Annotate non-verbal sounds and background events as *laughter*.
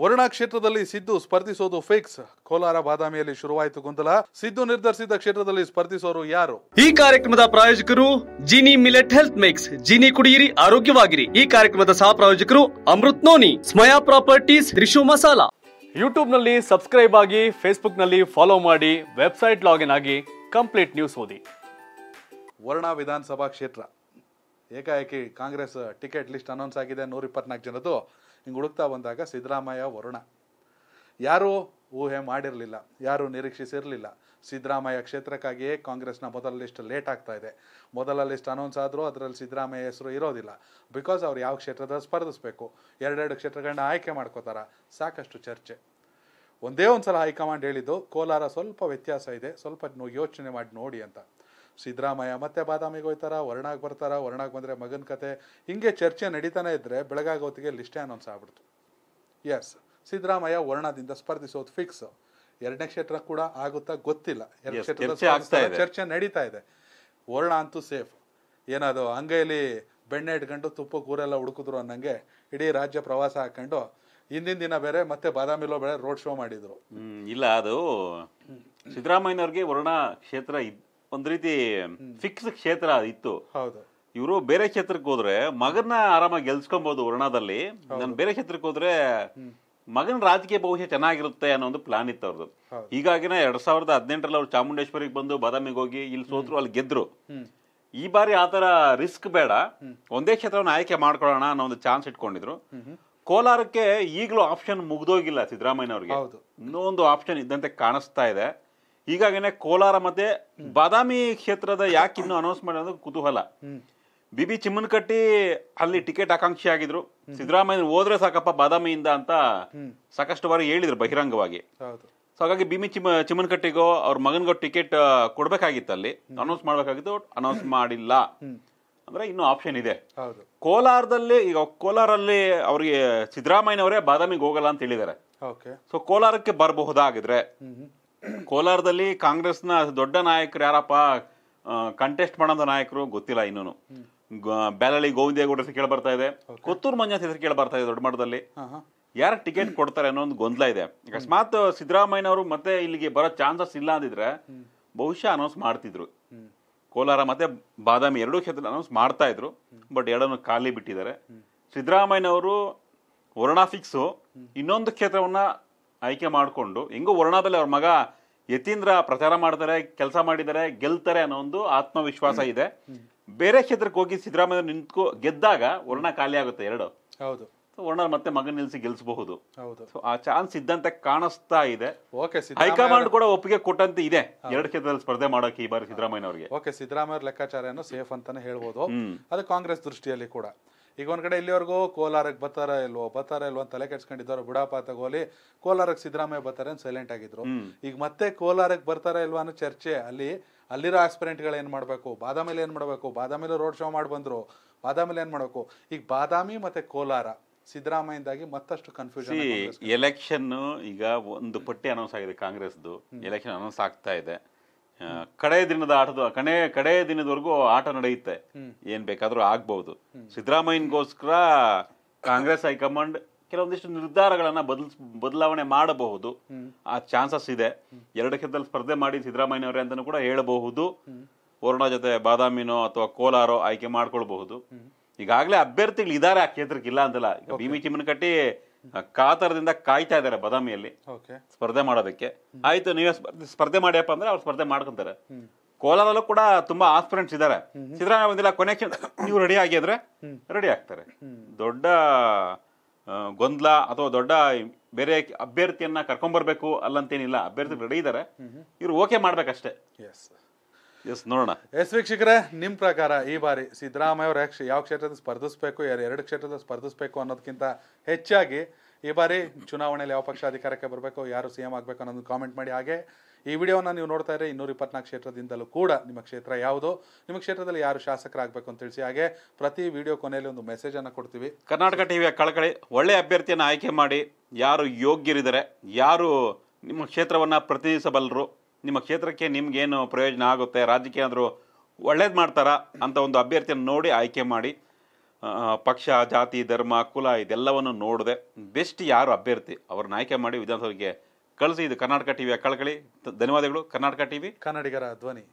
ವರ್ಣ ಕ್ಷೇತ್ರದಲ್ಲಿ ಸಿದ್ದು ಸ್ಪರ್ಧಿಸೋದು ಫಿಕ್ಸ್ ಕೋಲಾರ ಬಾದಾಮಿಯಲ್ಲಿ ಶುರುವಾಯಿತು ಗೊಂದಲ ಸಿದ್ದು ನಿರ್ಧರಿಸಿದ ಕ್ಷೇತ್ರದಲ್ಲಿ ಸ್ಪರ್ಧಿಸೋರು ಯಾರು ಈ ಕಾರ್ಯಕ್ರಮದ ಪ್ರಾಯೋಜಕರು Gini millet health mix Gini ಕುಡಿಯಿರಿ ಆರೋಗ್ಯವಾಗಿರಿ ಈ ಕಾರ್ಯಕ್ರಮದ ಸಹ ಪ್ರಾಯೋಜಕರು ಅಮೃತ್ ನೋನಿ ಸ್ಮಯಾ ಪ್ರಾಪರ್ಟೀಸ್ ರಿಶು ಮಸಾಲಾ ಯೂಟ್ಯೂಬ್ ನಲ್ಲಿ ಸಬ್ಸ್ಕ್ರೈಬ್ ಆಗಿ ಫೇಸ್ಬುಕ್ ನಲ್ಲಿ ಫಾಲೋ ಮಾಡಿ ವೆಬ್ಸೈಟ್ ಲಾಗಿನ್ ಆಗಿ ಕಂಪ್ಲೀಟ್ ನ್ಯೂಸ್ ಓದಿ ವರ್ಣ ವಿಧಾನಸಭಾ ಕ್ಷೇತ್ರ ಏಕಾಏಕಿ ಕಾಂಗ್ರೆಸ್ ಟಿಕೆಟ್ ಲಿಸ್ಟ್ ಅನೌನ್ಸ್ ಆಗಿದೆ ನೂರ ಇಪ್ಪತ್ನಾಲ್ಕು ಜನದ್ದು ಹಿಂಗೆ ಹುಡುಕ್ತಾ ಬಂದಾಗ ಸಿದ್ದರಾಮಯ್ಯ ವರುಣ ಯಾರೂ ಊಹೆ ಮಾಡಿರಲಿಲ್ಲ ಯಾರೂ ನಿರೀಕ್ಷಿಸಿರಲಿಲ್ಲ ಸಿದ್ದರಾಮಯ್ಯ ಕ್ಷೇತ್ರಕ್ಕಾಗಿಯೇ ಕಾಂಗ್ರೆಸ್ನ ಮೊದಲ ಲಿಸ್ಟ್ ಲೇಟ್ ಆಗ್ತಾ ಇದೆ ಮೊದಲ ಲಿಸ್ಟ್ ಅನೌನ್ಸ್ ಆದರೂ ಅದರಲ್ಲಿ ಸಿದ್ದರಾಮಯ್ಯ ಹೆಸರು ಇರೋದಿಲ್ಲ ಬಿಕಾಸ್ ಅವ್ರು ಯಾವ ಕ್ಷೇತ್ರದಲ್ಲಿ ಸ್ಪರ್ಧಿಸಬೇಕು ಎರಡೆರಡು ಕ್ಷೇತ್ರಗಳನ್ನ ಆಯ್ಕೆ ಮಾಡ್ಕೋತಾರ ಸಾಕಷ್ಟು ಚರ್ಚೆ ಒಂದೇ ಒಂದು ಸಲ ಹೈಕಮಾಂಡ್ ಹೇಳಿದ್ದು ಕೋಲಾರ ಸ್ವಲ್ಪ ವ್ಯತ್ಯಾಸ ಇದೆ ಸ್ವಲ್ಪ ಯೋಚನೆ ಮಾಡಿ ನೋಡಿ ಅಂತ ಸಿದ್ದರಾಮಯ್ಯ ಮತ್ತೆ ಬಾದಾಮಿಗೆ ಹೋಯ್ತಾರ ವರ್ಣಾಗ್ ಬರ್ತಾರ ವರ್ಣಾಗ್ ಬಂದ್ರೆ ಮಗನ್ ಕತೆ ಹಿಂಗೆ ಚರ್ಚೆ ನಡೀತಾನೆ ಇದ್ರೆ ಬೆಳಗಾಗ ಹೊತ್ತಿಗೆ ಲಿಸ್ಟೇ ಅನೌನ್ಸ್ ಆಗ್ಬಿಡ್ತು ಎಸ್ ಸಿದ್ದರಾಮಯ್ಯ ವರ್ಣದಿಂದ ಸ್ಪರ್ಧಿಸೋದು ಫಿಕ್ಸ್ ಎರಡನೇ ಕ್ಷೇತ್ರ ಕೂಡ ಆಗುತ್ತಾ ಗೊತ್ತಿಲ್ಲ ಎರಡು ಕ್ಷೇತ್ರ ಚರ್ಚೆ ನಡೀತಾ ಇದೆ ವರ್ಣ ಅಂತೂ ಸೇಫ್ ಏನದು ಅಂಗೈಲಿ ಬೆಣ್ಣೆ ಇಟ್ಕೊಂಡು ತುಪ್ಪ ಕೂರೆಲ್ಲ ಹುಡುಕಿದ್ರು ಅನ್ನಂಗೆ ಇಡೀ ರಾಜ್ಯ ಪ್ರವಾಸ ಹಾಕೊಂಡು ಹಿಂದಿನ ದಿನ ಬೇರೆ ಮತ್ತೆ ಬಾದಾಮಿಲೋ ಬೇರೆ ರೋಡ್ ಶೋ ಮಾಡಿದ್ರು ಇಲ್ಲ ಅದು ಸಿದ್ದರಾಮಯ್ಯನವ್ರಿಗೆ ವರ್ಣ ಕ್ಷೇತ್ರ ಒಂದ್ ರೀತಿ ಫಿಕ್ಸ್ ಕ್ಷೇತ್ರ ಇತ್ತು ಇವರು ಬೇರೆ ಕ್ಷೇತ್ರಕ್ಕೆ ಹೋದ್ರೆ ಮಗನ ಆರಾಮಾಗಿ ಗೆಲ್ಸ್ಕೊಬಹುದು ವರ್ಣದಲ್ಲಿ ನಾನು ಬೇರೆ ಕ್ಷೇತ್ರಕ್ಕೆ ಹೋದ್ರೆ ಮಗನ ರಾಜಕೀಯ ಭವಿಷ್ಯ ಚೆನ್ನಾಗಿರುತ್ತೆ ಅನ್ನೋ ಒಂದು ಪ್ಲಾನ್ ಇತ್ತು ಅವ್ರದ್ದು ಹೀಗಾಗಿನೇ ಎರಡ್ ಸಾವಿರದ ಹದಿನೆಂಟರಲ್ಲಿ ಅವ್ರು ಚಾಮುಂಡೇಶ್ವರಿಗೆ ಬಂದು ಬಾದಾಮಿಗೆ ಹೋಗಿ ಇಲ್ಲಿ ಸೋತ್ರು ಅಲ್ಲಿ ಗೆದ್ರು ಈ ಬಾರಿ ಆತರ ರಿಸ್ಕ್ ಬೇಡ ಒಂದೇ ಕ್ಷೇತ್ರವನ್ನು ಆಯ್ಕೆ ಮಾಡ್ಕೊಳ್ಳೋಣ ಅನ್ನೋ ಒಂದು ಚಾನ್ಸ್ ಇಟ್ಕೊಂಡಿದ್ರು ಕೋಲಾರಕ್ಕೆ ಈಗಲೂ ಆಪ್ಷನ್ ಮುಗ್ದೋಗಿಲ್ಲ ಸಿದ್ದರಾಮಯ್ಯ ಅವ್ರಿಗೆ ಇನ್ನೊಂದು ಆಪ್ಷನ್ ಇದ್ದಂತೆ ಕಾಣಿಸ್ತಾ ಇದೆ ಈಗಾಗಲೇ ಕೋಲಾರ ಮತ್ತೆ ಬಾದಾಮಿ ಕ್ಷೇತ್ರದ ಯಾಕೆ ಇನ್ನು ಅನೌನ್ಸ್ ಅನ್ನೋದು ಕುತೂಹಲ ಬಿ ಬಿ ಚಿಮ್ಮನಕಟ್ಟಿ ಅಲ್ಲಿ ಟಿಕೆಟ್ ಆಕಾಂಕ್ಷಿ ಆಗಿದ್ರು ಸಿದ್ದರಾಮಯ್ಯ ಹೋದ್ರೆ ಸಾಕಪ್ಪ ಬಾದಾಮಿಯಿಂದ ಅಂತ ಸಾಕಷ್ಟು ಬಾರಿ ಹೇಳಿದ್ರು ಬಹಿರಂಗವಾಗಿ ಸೊ ಹಾಗಾಗಿ ಬಿ ಬಿ ಚಿಮ್ಮ ಚಿಮ್ಮನಕಟ್ಟಿಗೋ ಅವ್ರ ಮಗನಿಗೋ ಟಿಕೆಟ್ ಕೊಡ್ಬೇಕಾಗಿತ್ತು ಅಲ್ಲಿ ಅನೌನ್ಸ್ ಮಾಡ್ಬೇಕಾಗಿತ್ತು ಅನೌನ್ಸ್ ಮಾಡಿಲ್ಲ ಅಂದ್ರೆ ಇನ್ನೂ ಆಪ್ಷನ್ ಇದೆ ಕೋಲಾರದಲ್ಲಿ ಈಗ ಕೋಲಾರಲ್ಲಿ ಅವ್ರಿಗೆ ಸಿದ್ದರಾಮಯ್ಯನವರೇ ಬಾದಾಮಿಗೆ ಹೋಗಲ್ಲ ಅಂತ ಹೇಳಿದ್ದಾರೆ ಸೊ ಕೋಲಾರಕ್ಕೆ ಬರಬಹುದಾಗಿದ್ರೆ ಕೋಲಾರದಲ್ಲಿ ಕಾಂಗ್ರೆಸ್ನ ದೊಡ್ಡ ನಾಯಕರು ಯಾರಪ್ಪ ಕಂಟೆಸ್ಟ್ ಮಾಡೋದ ನಾಯಕರು ಗೊತ್ತಿಲ್ಲ ಇನ್ನೂ ಬ್ಯಾಲಳ್ಳಿ ಗೋವಿಂದೇಗೌಡ ಹೆಸರು ಕೇಳಿ ಬರ್ತಾ ಇದೆ ಕೊತ್ತೂರು ಮಂಜಾತ್ ಹೆಸರು ಕೇಳಿ ಬರ್ತಾ ಇದೆ ದೊಡ್ಡ ಮಟ್ಟದಲ್ಲಿ ಯಾರು ಟಿಕೆಟ್ ಕೊಡ್ತಾರೆ ಅನ್ನೋ ಒಂದು ಗೊಂದಲ ಇದೆ ಅಕಸ್ಮಾತ್ ಸಿದ್ದರಾಮಯ್ಯನವರು ಮತ್ತೆ ಇಲ್ಲಿಗೆ ಬರೋ ಚಾನ್ಸಸ್ ಇಲ್ಲ ಅಂದಿದ್ರೆ ಬಹುಶಃ ಅನೌನ್ಸ್ ಮಾಡ್ತಿದ್ರು ಕೋಲಾರ ಮತ್ತೆ ಬಾದಾಮಿ ಎರಡೂ ಕ್ಷೇತ್ರ ಅನೌನ್ಸ್ ಮಾಡ್ತಾ ಇದ್ರು ಬಟ್ ಎರಡನ್ನು ಖಾಲಿ ಬಿಟ್ಟಿದ್ದಾರೆ ಸಿದ್ದರಾಮಯ್ಯನವರು ವರುಣಾ ಫಿಕ್ಸು ಇನ್ನೊಂದು ಕ್ಷೇತ್ರವನ್ನ ಆಯ್ಕೆ ಮಾಡಿಕೊಂಡು ಹೆಂಗೋ ವರ್ಣಾದಲ್ಲಿ ಅವ್ರ ಮಗ ಯತೀಂದ್ರ ಪ್ರಚಾರ ಮಾಡ್ತಾರೆ ಕೆಲಸ ಮಾಡಿದರೆ ಗೆಲ್ತಾರೆ ಅನ್ನೋ ಒಂದು ಆತ್ಮವಿಶ್ವಾಸ ಇದೆ ಬೇರೆ ಕ್ಷೇತ್ರಕ್ಕೆ ಹೋಗಿ ಸಿದ್ದರಾಮಯ್ಯ ನಿಂತ್ಕೊ ಗೆದ್ದಾಗ ವರ್ಣ ಖಾಲಿ ಆಗುತ್ತೆ ಎರಡು ಹೌದು ವರ್ಣ ಮತ್ತೆ ಮಗನ ನಿಲ್ಸಿ ಗೆಲ್ಸಬಹುದು ಹೌದು ಆ ಚಾನ್ಸ್ ಇದ್ದಂತೆ ಕಾಣಿಸ್ತಾ ಇದೆ ಹೈಕಮಾಂಡ್ ಕೂಡ ಒಪ್ಪಿಗೆ ಕೊಟ್ಟಂತೆ ಇದೆ ಎರಡು ಕ್ಷೇತ್ರದಲ್ಲಿ ಸ್ಪರ್ಧೆ ಮಾಡೋಕೆ ಈ ಬಾರಿ ಸಿದ್ದರಾಮಯ್ಯ ಅವರಿಗೆ ಓಕೆ ಸಿದ್ದರಾಮಯ್ಯ ಲೆಕ್ಕಾಚಾರ ಸೇಫ್ ಅಂತಾನೆ ಹೇಳ್ಬಹುದು ಅದು ಕಾಂಗ್ರೆಸ್ ದೃಷ್ಟಿಯಲ್ಲಿ ಕೂಡ ಈಗ ಒಂದ್ ಕಡೆ ಇಲ್ಲಿವರೆಗೂ ಕೋಲಾರಕ್ಕೆ ಬರ್ತಾರ ಇಲ್ವೋ ಬರ್ತಾರ ಇಲ್ವೋ ಅಂತ ತಲೆ ಕೆಡ್ಸ್ಕೊಂಡಿದ್ದವ್ರು ಬುಡಾಪ ತಗೋಲಿ ಕೋಲಾರಕ್ಕೆ ಸಿದ್ದರಾಮಯ್ಯ ಬರ್ತಾರೆ ಅಂತ ಸೈಲೆಂಟ್ ಆಗಿದ್ರು ಈಗ ಮತ್ತೆ ಕೋಲಾರಕ್ಕೆ ಬರ್ತಾರ ಇಲ್ವಾ ಅನ್ನೋ ಚರ್ಚೆ ಅಲ್ಲಿ ಅಲ್ಲಿರೋ ಆಸ್ಪಿರೆಂಟ್ಗಳು ಏನ್ ಮಾಡ್ಬೇಕು ಬಾದಾಮಿಲಿ ಏನ್ ಮಾಡಬೇಕು ಬಾದಾಮಿಲಿ ರೋಡ್ ಶೋ ಮಾಡಿ ಬಂದ್ರು ಬಾದಾಮಿಲಿ ಏನ್ ಮಾಡಬೇಕು ಈಗ ಬಾದಾಮಿ ಮತ್ತೆ ಕೋಲಾರ ಸಿದ್ದರಾಮಯ್ಯದಾಗಿ ಮತ್ತಷ್ಟು ಕನ್ಫ್ಯೂಷನ್ ಎಲೆಕ್ಷನ್ ಈಗ ಒಂದು ಪಟ್ಟಿ ಅನೌನ್ಸ್ ಆಗಿದೆ ಕಾಂಗ್ರೆಸ್ದು ಎಲೆಕ್ಷನ್ ಅನೌನ್ಸ್ ಆಗ್ತಾ ಇದೆ ಕಡೆಯ ದಿನದ ಆಟದ ಕಡೆ ಕಡೆಯ ದಿನದವರೆಗೂ ಆಟ ನಡೆಯುತ್ತೆ ಏನ್ ಬೇಕಾದ್ರೂ ಆಗ್ಬಹುದು ಸಿದ್ದರಾಮಯ್ಯಗೋಸ್ಕರ ಕಾಂಗ್ರೆಸ್ ಹೈಕಮಾಂಡ್ ಕೆಲವೊಂದಿಷ್ಟು ನಿರ್ಧಾರಗಳನ್ನ ಬದಲ್ ಬದಲಾವಣೆ ಮಾಡಬಹುದು ಆ ಚಾನ್ಸಸ್ ಇದೆ ಕ್ಷೇತ್ರದಲ್ಲಿ ಸ್ಪರ್ಧೆ ಮಾಡಿ ಅವರೇ ಅಂತಾನು ಕೂಡ ಹೇಳಬಹುದು ವರುಣ ಜೊತೆ ಬಾದಾಮಿನೋ ಅಥವಾ ಕೋಲಾರೋ ಆಯ್ಕೆ ಮಾಡ್ಕೊಳ್ಬಹುದು ಈಗಾಗಲೇ ಅಭ್ಯರ್ಥಿಗಳು ಇದಾರೆ ಆ ಕ್ಷೇತ್ರಕ್ಕೆ ಇಲ್ಲ ಅಂತಲ್ಲ ಭೀಮಿ ಕಟ್ಟಿ ಕಾತರದಿಂದ ಕಾಯ್ತಾ ಇದ್ದಾರೆ ಬದಾಮಿಯಲ್ಲಿ ಸ್ಪರ್ಧೆ ಮಾಡೋದಕ್ಕೆ ಆಯ್ತು ನೀವೇ ಸ್ಪರ್ಧೆ ಮಾಡ್ಯಪ್ಪ ಅಂದ್ರೆ ಅವ್ರು ಸ್ಪರ್ಧೆ ಮಾಡ್ಕೊಂತಾರೆ ಕೋಲಾರಲ್ಲೂ ಕೂಡ ತುಂಬಾ ಆಸ್ಪಿರೆಂಟ್ಸ್ ಇದಾರೆ ಸಿದ್ದರಾಮಯ್ಯ ಬಂದಿಲ್ಲ ಕೊನೆಕ್ಷನ್ *coughs* ನೀವು ರೆಡಿ ಆಗಿದ್ರೆ ರೆಡಿ ಆಗ್ತಾರೆ ದೊಡ್ಡ ಗೊಂದಲ ಅಥವಾ ದೊಡ್ಡ ಬೇರೆ ಅಭ್ಯರ್ಥಿಯನ್ನ ಕರ್ಕೊಂಡ್ಬರ್ಬೇಕು ಅಲ್ಲಂತೇನಿಲ್ಲ ಅಭ್ಯರ್ಥಿ ರೆಡಿ ಇದಾರೆ ಇವ್ರು ಓಕೆ ಮಾಡ್ಬೇಕಷ್ಟೇ ಎಸ್ ನೋಡೋಣ ಎಸ್ ವೀಕ್ಷಕರೇ ನಿಮ್ಮ ಪ್ರಕಾರ ಈ ಬಾರಿ ಸಿದ್ದರಾಮಯ್ಯ ಅವರು ಯಾವ ಕ್ಷೇತ್ರದಲ್ಲಿ ಸ್ಪರ್ಧಿಸಬೇಕು ಎರಡು ಕ್ಷೇತ್ರದಲ್ಲಿ ಸ್ಪರ್ಧಿಸಬೇಕು ಅನ್ನೋದಕ್ಕಿಂತ ಹೆಚ್ಚಾಗಿ ಈ ಬಾರಿ ಚುನಾವಣೆಯಲ್ಲಿ ಯಾವ ಪಕ್ಷ ಅಧಿಕಾರಕ್ಕೆ ಬರಬೇಕು ಯಾರು ಸಿ ಎಂ ಆಗಬೇಕು ಅನ್ನೋದು ಕಾಮೆಂಟ್ ಮಾಡಿ ಹಾಗೆ ಈ ವಿಡಿಯೋನ ನೀವು ನೋಡ್ತಾ ಇದ್ರೆ ಇನ್ನೂರ ಇಪ್ಪತ್ನಾಲ್ಕು ಕ್ಷೇತ್ರದಿಂದಲೂ ಕೂಡ ನಿಮ್ಮ ಕ್ಷೇತ್ರ ಯಾವುದು ನಿಮ್ಮ ಕ್ಷೇತ್ರದಲ್ಲಿ ಯಾರು ಶಾಸಕರಾಗಬೇಕು ಅಂತ ತಿಳಿಸಿ ಹಾಗೆ ಪ್ರತಿ ವಿಡಿಯೋ ಕೊನೆಯಲ್ಲಿ ಒಂದು ಮೆಸೇಜ್ ಅನ್ನು ಕೊಡ್ತೀವಿ ಕರ್ನಾಟಕ ಟಿವಿಯ ಕಳಕಳಿ ಒಳ್ಳೆ ಅಭ್ಯರ್ಥಿಯನ್ನು ಆಯ್ಕೆ ಮಾಡಿ ಯಾರು ಯೋಗ್ಯರಿದ್ದಾರೆ ಯಾರು ನಿಮ್ಮ ಕ್ಷೇತ್ರವನ್ನು ಪ್ರತಿನಿಧಿಸಬಲ್ಲರು ನಿಮ್ಮ ಕ್ಷೇತ್ರಕ್ಕೆ ನಿಮ್ಗೇನು ಪ್ರಯೋಜನ ಆಗುತ್ತೆ ರಾಜ್ಯಕ್ಕೆ ಏನಾದರೂ ಒಳ್ಳೇದು ಮಾಡ್ತಾರಾ ಅಂತ ಒಂದು ಅಭ್ಯರ್ಥಿಯನ್ನು ನೋಡಿ ಆಯ್ಕೆ ಮಾಡಿ ಪಕ್ಷ ಜಾತಿ ಧರ್ಮ ಕುಲ ಇದೆಲ್ಲವನ್ನು ನೋಡಿದೆ ಬೆಸ್ಟ್ ಯಾರು ಅಭ್ಯರ್ಥಿ ಅವ್ರನ್ನ ಆಯ್ಕೆ ಮಾಡಿ ವಿಧಾನಸಭೆಗೆ ಕಳಿಸಿ ಇದು ಕರ್ನಾಟಕ ವಿಯ ಕಳಕಳಿ ಧನ್ಯವಾದಗಳು ಕರ್ನಾಟಕ ವಿ ಕನ್ನಡಿಗರ ಧ್ವನಿ